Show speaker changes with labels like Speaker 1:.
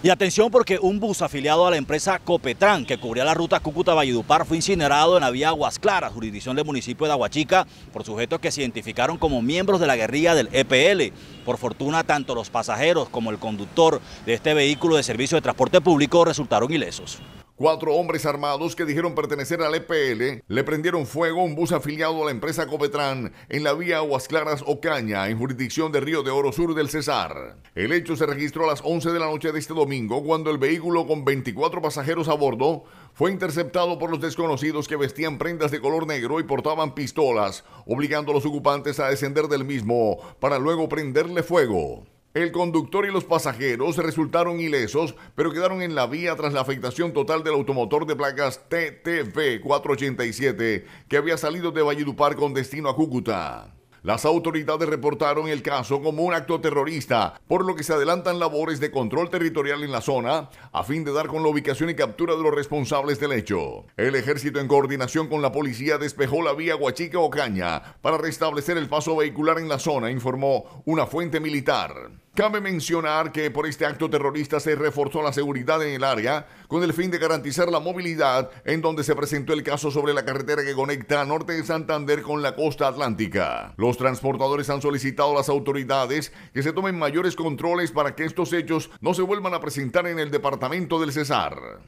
Speaker 1: Y atención porque un bus afiliado a la empresa Copetran que cubría la ruta Cúcuta-Valledupar fue incinerado en la vía Aguas Claras, jurisdicción del municipio de Aguachica, por sujetos que se identificaron como miembros de la guerrilla del EPL. Por fortuna, tanto los pasajeros como el conductor de este vehículo de servicio de transporte público resultaron ilesos.
Speaker 2: Cuatro hombres armados que dijeron pertenecer al EPL le prendieron fuego a un bus afiliado a la empresa Copetrán en la vía Aguas Claras Ocaña, en jurisdicción de Río de Oro Sur del Cesar. El hecho se registró a las 11 de la noche de este domingo cuando el vehículo con 24 pasajeros a bordo fue interceptado por los desconocidos que vestían prendas de color negro y portaban pistolas, obligando a los ocupantes a descender del mismo para luego prenderle fuego. El conductor y los pasajeros resultaron ilesos, pero quedaron en la vía tras la afectación total del automotor de placas TTV 487 que había salido de Valledupar con destino a Cúcuta. Las autoridades reportaron el caso como un acto terrorista, por lo que se adelantan labores de control territorial en la zona a fin de dar con la ubicación y captura de los responsables del hecho. El ejército en coordinación con la policía despejó la vía Huachica-Ocaña para restablecer el paso vehicular en la zona, informó una fuente militar. Cabe mencionar que por este acto terrorista se reforzó la seguridad en el área con el fin de garantizar la movilidad en donde se presentó el caso sobre la carretera que conecta norte de Santander con la costa atlántica. Los transportadores han solicitado a las autoridades que se tomen mayores controles para que estos hechos no se vuelvan a presentar en el departamento del Cesar.